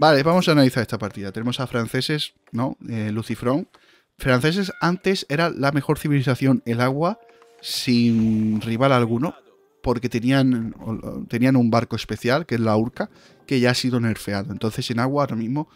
Vale, vamos a analizar esta partida. Tenemos a franceses, ¿no? Eh, Lucifrón. Franceses antes era la mejor civilización, el agua, sin rival alguno, porque tenían, tenían un barco especial, que es la Urca, que ya ha sido nerfeado. Entonces en agua ahora mismo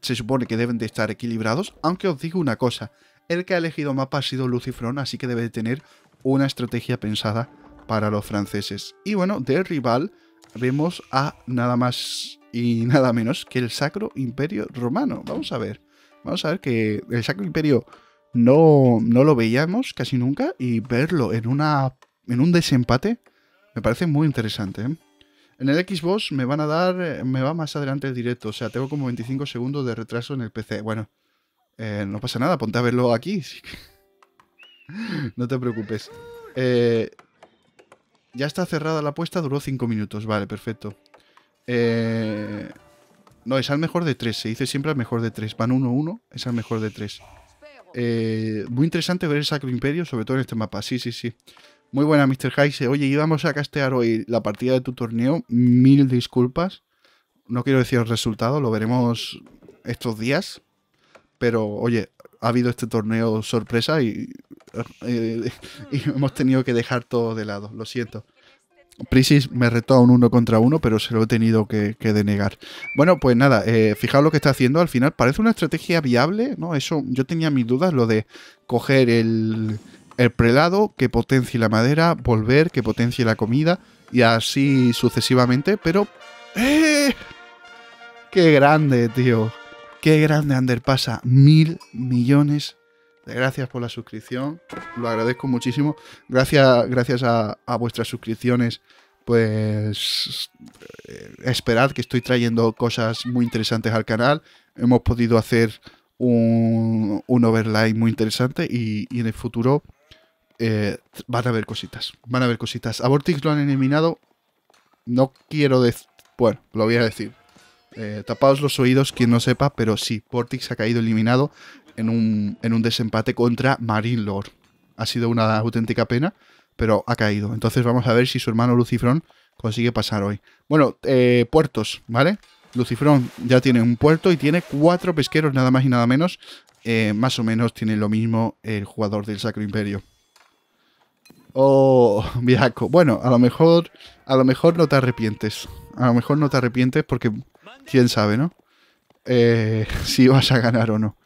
se supone que deben de estar equilibrados, aunque os digo una cosa, el que ha elegido mapa ha sido Lucifrón, así que debe de tener una estrategia pensada para los franceses. Y bueno, de rival vemos a nada más y nada menos que el Sacro Imperio Romano. Vamos a ver, vamos a ver que el Sacro Imperio no, no lo veíamos casi nunca y verlo en, una, en un desempate me parece muy interesante. ¿eh? En el Xbox me van a dar, eh, me va más adelante el directo, o sea, tengo como 25 segundos de retraso en el PC. Bueno, eh, no pasa nada, ponte a verlo aquí. no te preocupes. ya está cerrada la apuesta, duró 5 minutos, vale, perfecto. Eh, no, es al mejor de tres. Se dice siempre al mejor de tres. Van 1-1, uno, es al mejor de tres. Eh, muy interesante ver el Sacro Imperio, sobre todo en este mapa. Sí, sí, sí. Muy buena, Mr. Heise. Oye, íbamos a castear hoy la partida de tu torneo. Mil disculpas. No quiero decir el resultado, lo veremos estos días. Pero, oye, ha habido este torneo sorpresa y, eh, y hemos tenido que dejar todo de lado. Lo siento. Prisis me retó a un uno contra uno, pero se lo he tenido que, denegar. Bueno, pues nada, eh, fijaos lo que está haciendo. Al final parece una estrategia viable, ¿no? Eso, yo tenía mis dudas, lo de coger el, prelado, que potencie la madera, volver, que potencie la comida, y así sucesivamente, pero... ¡Eh! ¡Qué grande, tío! ¡Qué grande Ander pasa! Mil millones Gracias por la suscripción, lo agradezco muchísimo. Gracias, gracias a, vuestras suscripciones, pues eh, esperad que estoy trayendo cosas muy interesantes al canal. Hemos podido hacer un, un overlay muy interesante y, en el futuro eh, van a haber cositas. Van a haber cositas. A Vortex lo han eliminado. No quiero decir... Bueno, lo voy a decir. Eh, tapaos los oídos quien no sepa, pero sí, Vortex ha caído eliminado en un, desempate contra Marine Lord. Ha sido una auténtica pena, pero ha caído. Entonces vamos a ver si su hermano Lucifrón consigue pasar hoy. Bueno, eh, puertos, ¿vale? Lucifrón ya tiene un puerto y tiene cuatro pesqueros, nada más y nada menos. Eh, más o menos tiene lo mismo el jugador del Sacro Imperio. Oh, viaco Bueno, a lo mejor, a lo mejor no te arrepientes. A lo mejor no te arrepientes porque quién sabe, ¿no? Eh, si vas a ganar o no.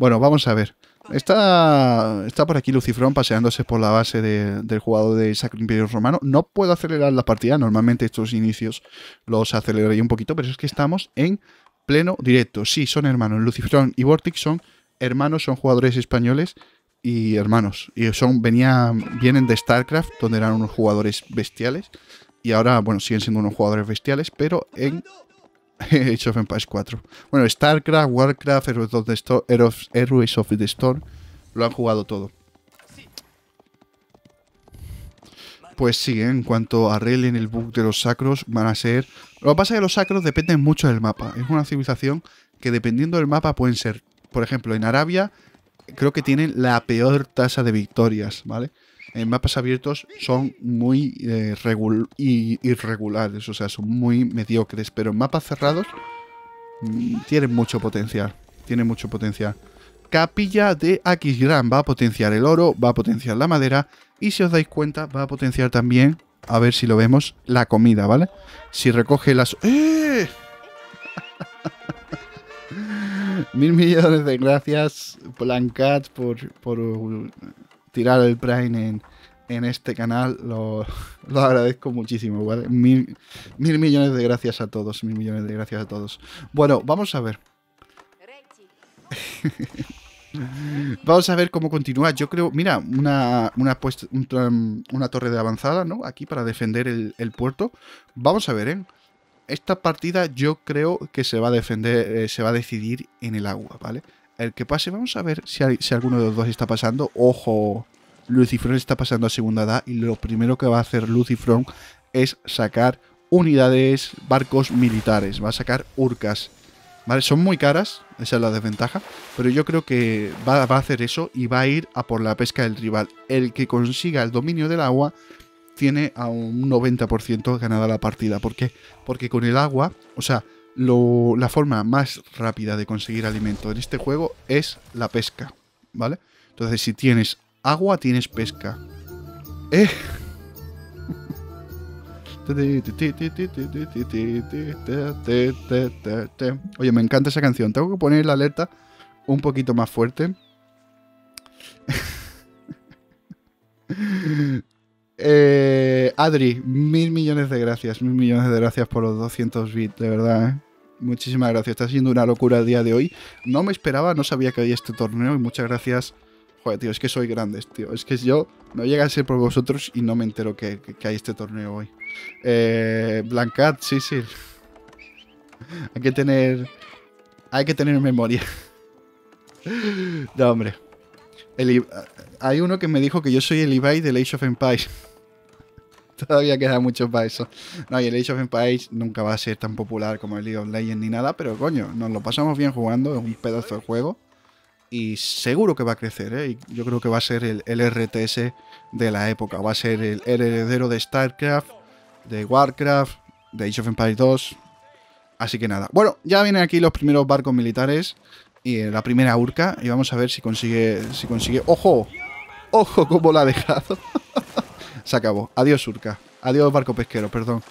Bueno, vamos a ver. Está, está por aquí Lucifrón paseándose por la base del jugador de Sacro Imperio Romano. No puedo acelerar la partida, normalmente estos inicios los aceleraré un poquito, pero es que estamos en pleno directo. Sí, son hermanos. Lucifrón y Vortix son hermanos, son jugadores españoles y hermanos. Y son, vienen de StarCraft, donde eran unos jugadores bestiales. Y ahora, bueno, siguen siendo unos jugadores bestiales, pero en Age of Empires 4. Bueno, StarCraft, Warcraft, Heroes of the Storm, lo han jugado todo. Pues sí, ¿eh? en cuanto a arreglen el bug de los sacros, van a ser... Lo que pasa es que los sacros dependen mucho del mapa. Es una civilización que dependiendo del mapa pueden ser... Por ejemplo, en Arabia creo que tienen la peor tasa de victorias, ¿vale? En eh, mapas abiertos son muy eh, irregulares, o sea, son muy mediocres, pero en mapas cerrados mm, tienen mucho potencial, tienen mucho potencial. Capilla de Aquisgrán va a potenciar el oro, va a potenciar la madera y si os dais cuenta va a potenciar también, a ver si lo vemos, la comida, ¿vale? Si recoge las... ¡Eh! Mil millones de gracias, Blancat, por, por tirar el Prime en, este canal, lo, agradezco muchísimo, ¿vale? Mil, millones de gracias a todos, mil millones de gracias a todos. Bueno, vamos a ver. Vamos a ver cómo continúa. Yo creo, mira, una, una, pues, torre de avanzada, ¿no? Aquí para defender el, puerto. Vamos a ver, ¿eh? Esta partida yo creo que se va a defender, eh, se va a decidir en el agua, ¿vale? el que pase, vamos a ver si, alguno de los dos está pasando. Ojo, Lucifron está pasando a segunda edad y lo primero que va a hacer Lucifron es sacar unidades, barcos militares, va a sacar urcas. ¿Vale? Son muy caras, esa es la desventaja, pero yo creo que va, va, a hacer eso y va a ir a por la pesca del rival. El que consiga el dominio del agua tiene a un 90% ganada la partida. ¿Por qué? Porque con el agua, o sea, la forma más rápida de conseguir alimento en este juego es la pesca, ¿vale? Entonces, si tienes agua, tienes pesca. ¿Eh? Oye, me encanta esa canción. Tengo que poner la alerta un poquito más fuerte. eh, Adri, mil millones de gracias, mil millones de gracias por los 200 bits, de verdad. ¿eh? Muchísimas gracias, está siendo una locura el día de hoy. No me esperaba, no sabía que había este torneo y muchas gracias. Joder, tío, es que soy grande, tío. Es que yo no llega a ser por vosotros y no me entero que, hay este torneo hoy. Eh, Blancat, sí, sí. hay que tener. Hay que tener memoria. no, hombre. hay uno que me dijo que yo soy el Ibai del Age of Empires. todavía queda mucho para eso. No, y el Age of Empires nunca va a ser tan popular como el League of Legends ni nada, pero coño, nos lo pasamos bien jugando, es un pedazo de juego. Y seguro que va a crecer, ¿eh? yo creo que va a ser el, RTS de la época, va a ser el, heredero de StarCraft, de Warcraft, de Age of Empires 2. Así que nada. Bueno, ya vienen aquí los primeros barcos militares y eh, la primera urca y vamos a ver si consigue si consigue ojo ojo cómo la ha dejado se acabó. Adiós, Urca. Adiós, barco pesquero, perdón.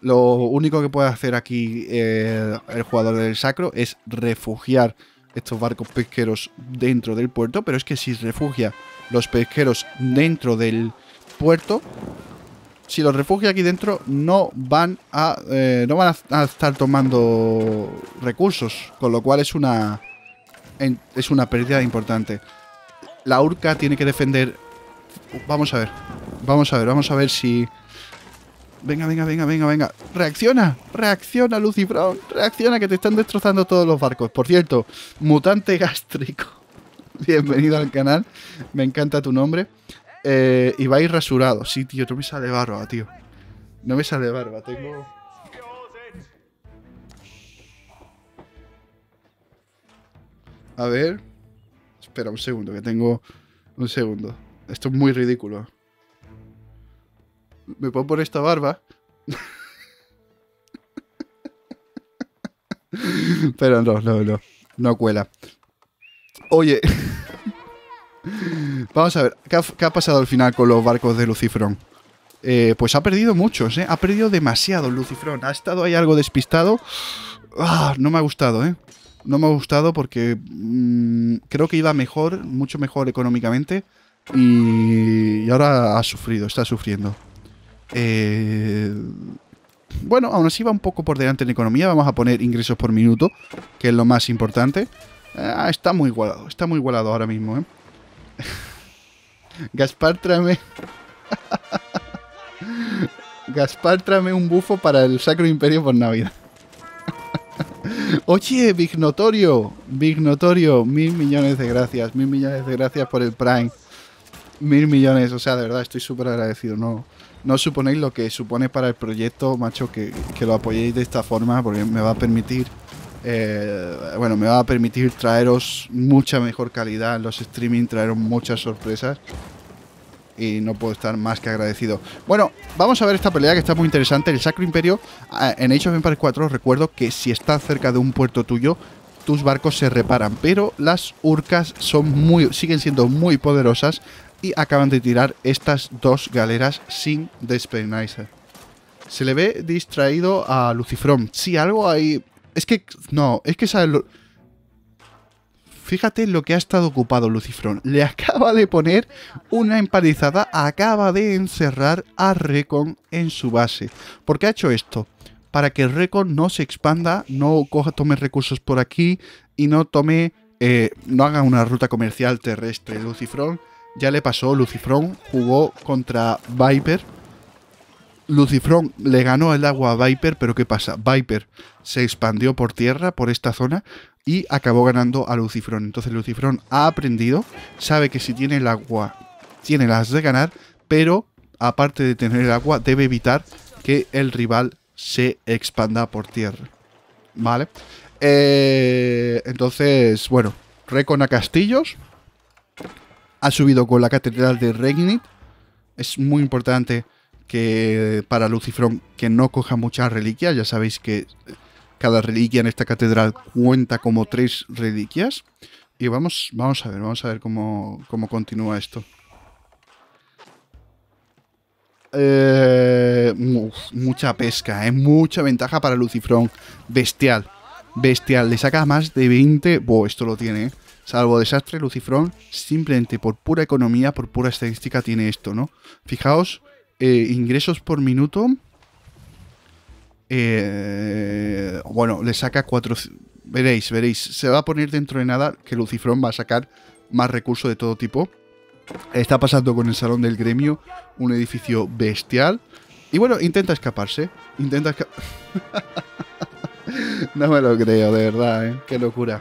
Lo único que puede hacer aquí eh, el jugador del sacro es refugiar estos barcos pesqueros dentro del puerto, pero es que si refugia los pesqueros dentro del puerto, si los refugia aquí dentro, no van a, eh, no van estar tomando recursos, con lo cual es una, es una pérdida importante. La urca tiene que defender... Vamos a ver. Vamos a ver, vamos a ver si... Venga, venga, venga, venga, venga. Reacciona, reacciona, Lucy Brown. Reacciona, que te están destrozando todos los barcos. Por cierto, mutante gástrico. Bienvenido al canal. Me encanta tu nombre. Eh, y vais rasurado. Sí, tío, no me sale barba, tío. No me sale barba, tengo... A ver... Espera un segundo, que tengo... Un segundo. Esto es muy ridículo me puedo poner esta barba. Pero no, no, no. No cuela. Oye. Vamos a ver, ¿qué ha, pasado al final con los barcos de Lucifrón? Eh, pues ha perdido muchos, ¿eh? Ha perdido demasiado Lucifrón. Ha estado ahí algo despistado. Ah, no me ha gustado, ¿eh? No me ha gustado porque mm, creo que iba mejor, mucho mejor económicamente. y ahora ha sufrido, está sufriendo. Eh, bueno, aún así va un poco por delante en economía. Vamos a poner ingresos por minuto, que es lo más importante. Ah, está muy igualado, está muy igualado ahora mismo, ¿eh? Gaspar, tráeme... Gaspar, tráeme un bufo para el Sacro Imperio por Navidad. Oye, Vignotorio, Vignotorio, mil millones de gracias, mil millones de gracias por el Prime. Mil millones, o sea, de verdad, estoy súper agradecido. No, no suponéis lo que supone para el proyecto, macho, que, lo apoyéis de esta forma, porque me va a permitir eh, bueno, me va a permitir traeros mucha mejor calidad en los streaming, traeros muchas sorpresas. Y no puedo estar más que agradecido. Bueno, vamos a ver esta pelea que está muy interesante. El Sacro Imperio ah, en Age of Empires 4 recuerdo que si estás cerca de un puerto tuyo, tus barcos se reparan. Pero las urcas son muy, siguen siendo muy poderosas acaban de tirar estas dos galeras sin despeinarse. Se le ve distraído a Lucifrón. si algo ahí... Es que... No, es que Fíjate lo que ha estado ocupado Lucifrón. Le acaba de poner una empalizada acaba de encerrar a Recon en su base. ¿Por qué ha hecho esto? Para que Recon no se expanda, no coja, tome recursos por aquí y no tome... Eh, no haga una ruta comercial terrestre. Lucifrón ya le pasó Lucifrón, jugó contra Viper. Lucifrón le ganó el agua a Viper, pero ¿qué pasa? Viper se expandió por tierra, por esta zona, y acabó ganando a Lucifrón. Entonces Lucifrón ha aprendido, sabe que si tiene el agua, tiene las de ganar, pero aparte de tener el agua, debe evitar que el rival se expanda por tierra. ¿Vale? Eh, entonces, bueno, Recon a Castillos, ha subido con la catedral de Regnit. Es muy importante que para Lucifrón que no coja muchas reliquias. Ya sabéis que eh, cada reliquia en esta catedral cuenta como tres reliquias. Y vamos, vamos a ver, vamos a ver cómo, continúa esto. Eh, mucha pesca, Es eh, mucha ventaja para Lucifrón. Bestial, bestial. Le saca más de 20. Pues esto lo tiene, ¿eh? Salvo desastre, Lucifrón, simplemente por pura economía, por pura estadística, tiene esto, ¿no? Fijaos, eh, ingresos por minuto. Eh, bueno, le saca cuatro... Veréis, veréis. Se va a poner dentro de nada que Lucifrón va a sacar más recursos de todo tipo. Está pasando con el Salón del Gremio, un edificio bestial. Y bueno, intenta escaparse. Intenta escaparse. no me lo creo, de verdad, ¿eh? Qué locura.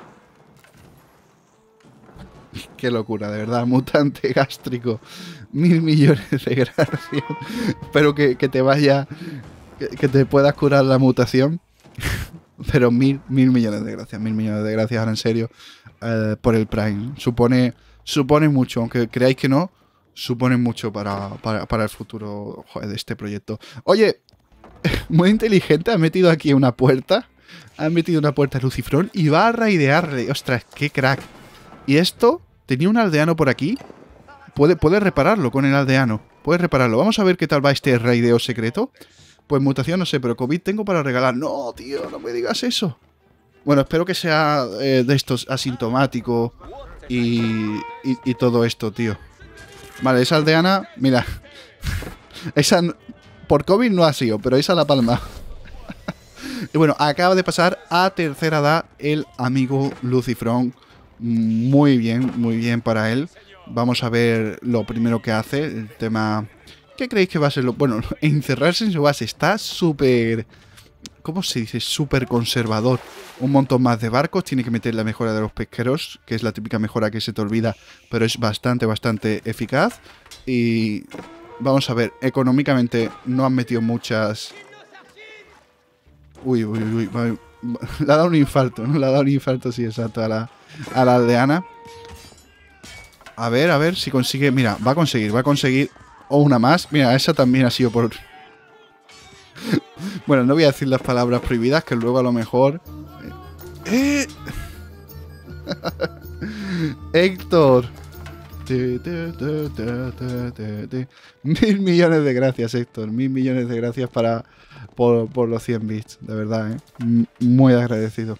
Qué locura, de verdad, mutante gástrico. Mil millones de gracias. Espero que, te vaya, que, te puedas curar la mutación. Pero mil, mil millones de gracias, mil millones de gracias, ahora en serio, eh, por el Prime. Supone, supone mucho, aunque creáis que no, supone mucho para, el futuro de este proyecto. Oye, muy inteligente, ha metido aquí una puerta. Ha metido una puerta a Lucifrón y va a raidearle. Ostras, qué crack. Y esto Tenía un aldeano por aquí. Puedes repararlo con el aldeano. Puedes repararlo. Vamos a ver qué tal va este raideo secreto. Pues mutación no sé, pero COVID tengo para regalar. No, tío, no me digas eso. Bueno, espero que sea eh, de estos asintomático y, y, todo esto, tío. Vale, esa aldeana, mira. esa por COVID no ha sido, pero esa la palma. y bueno, acaba de pasar a tercera edad el amigo Lucifrón muy bien, muy bien para él. Vamos a ver lo primero que hace, el tema... ¿Qué creéis que va a ser lo...? Bueno, encerrarse en su base está súper... ¿Cómo se dice? Súper conservador. Un montón más de barcos, tiene que meter la mejora de los pesqueros, que es la típica mejora que se te olvida, pero es bastante, bastante eficaz. Y vamos a ver, económicamente no han metido muchas... Uy, uy, uy, le ha dado un infarto, ¿no? Le ha dado un infarto, sí, exacto, la, a la aldeana. A ver, a ver si consigue. Mira, va a conseguir, va a conseguir. O una más. Mira, esa también ha sido por. bueno, no voy a decir las palabras prohibidas, que luego a lo mejor. Héctor. Mil millones de gracias, Héctor. Mil millones de gracias para, por, los 100 bits. De verdad, eh. Muy agradecido.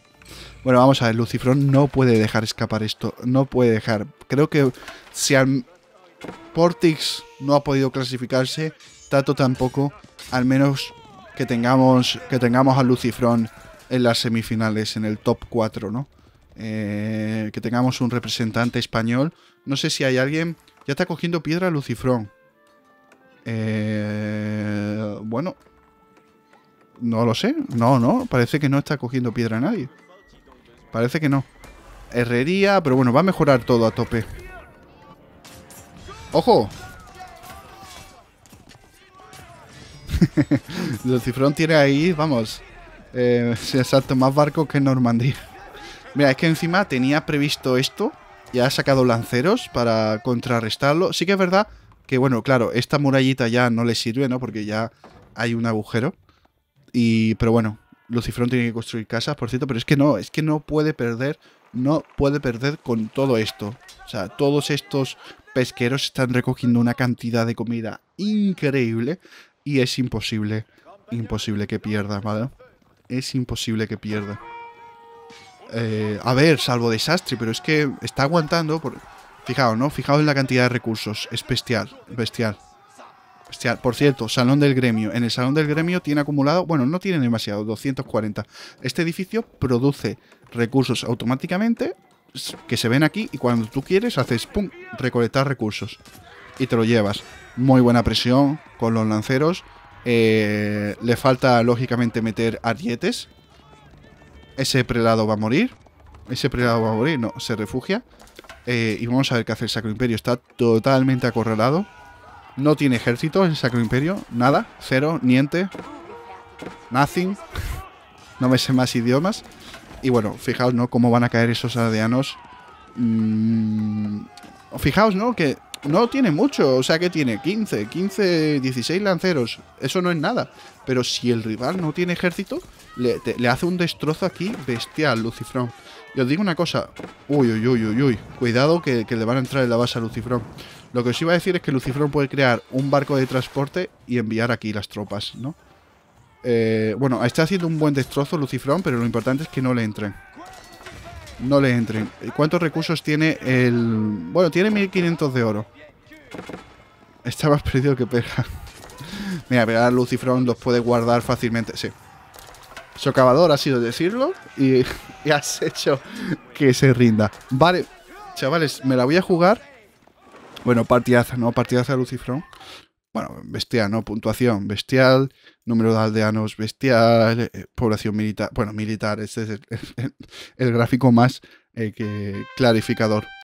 Bueno, vamos a ver, Lucifrón no puede dejar escapar esto. No puede dejar. Creo que si al Portix no ha podido clasificarse, Tato tampoco. Al menos que tengamos, que tengamos a Lucifrón en las semifinales, en el top 4, ¿no? Eh, que tengamos un representante español. No sé si hay alguien. Ya está cogiendo piedra Lucifrón. Eh, bueno. No lo sé. No, no. Parece que no está cogiendo piedra nadie. Parece que no. Herrería, pero bueno, va a mejorar todo a tope. ¡Ojo! los cifrón tiene ahí, vamos. Eh, exacto, más barco que Normandía. Mira, es que encima tenía previsto esto. Ya ha sacado lanceros para contrarrestarlo. Sí que es verdad que, bueno, claro, esta murallita ya no le sirve, ¿no? Porque ya hay un agujero. Y, pero bueno, Lucifrón tiene que construir casas, por cierto, pero es que no, es que no puede perder, no puede perder con todo esto. O sea, todos estos pesqueros están recogiendo una cantidad de comida increíble y es imposible, imposible que pierda, ¿vale? Es imposible que pierda. Eh, a ver, salvo desastre, pero es que está aguantando. Por... Fijaos, ¿no? Fijaos en la cantidad de recursos. Es bestial, bestial. Por cierto, Salón del Gremio. En el Salón del Gremio tiene acumulado, bueno, no tiene demasiado, 240. Este edificio produce recursos automáticamente que se ven aquí y cuando tú quieres haces, ¡pum!, recolectar recursos y te lo llevas. Muy buena presión con los lanceros. Eh, le falta, lógicamente, meter arietes. Ese prelado va a morir. Ese prelado va a morir, no, se refugia. Eh, y vamos a ver qué hace el Sacro Imperio. Está totalmente acorralado. No tiene ejército en Sacro Imperio. Nada. Cero. Niente. Nothing. no me sé más idiomas. Y bueno, fijaos, ¿no? Cómo van a caer esos aldeanos. Mm, fijaos, ¿no? Que no tiene mucho. O sea, que tiene 15, 15, 16 lanceros. Eso no es nada. Pero si el rival no tiene ejército, le, hace un destrozo aquí bestial, Lucifrón. Y os digo una cosa. Uy, uy, uy, uy, uy. Cuidado que, que le van a entrar en la base a Lucifrón. Lo que os iba a decir es que Lucifrón puede crear un barco de transporte y enviar aquí las tropas, ¿no? Eh, bueno, está haciendo un buen destrozo Lucifrón, pero lo importante es que no le entren. No le entren. Eh, ¿Cuántos recursos tiene el...? Bueno, tiene 1500 de oro. Está más perdido que pega. Mira, pero ahora Lucifrón los puede guardar fácilmente. Sí. Socavador ha sido decirlo y has hecho que se rinda. Vale, chavales, me la voy a jugar bueno, partidaza, ¿no? Partidaza Lucifrón. Bueno, bestia, ¿no? Puntuación bestial, número de aldeanos bestial, eh, población militar. Bueno, militar, este es el, gráfico más eh, que clarificador.